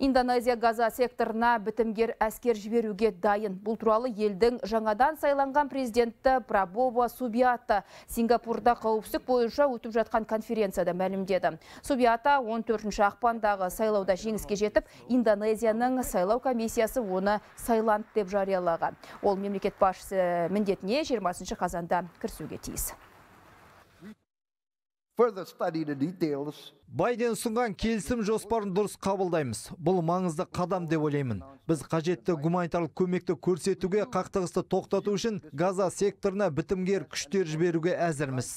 Индонезия Газа секторына бітімгер әскер жіберуге дайын. Бұл туралы елдің жаңадан сайланған президентті Прабова Субиата Сингапурда қауіпсіздік бойынша өтіп жатқан конференцияда мәлімдеді. Субиата 14 ші ақпандағы сайлауда жеңіске жетіп, Индонезияның сайлау комиссиясы оны сайланд деп жариялаған. Ол мемлекет басшысы міндетіне 20 ші қазанда кірсуге тиіс байден ұсынған келісім жоспарын дұрыс қабылдаймыз бұл маңызды қадам деп ойлаймын біз қажетті гуманитарлық көмекті көрсетуге қақтығысты тоқтату үшін газа секторына бітімгер күштер жіберуге әзірміз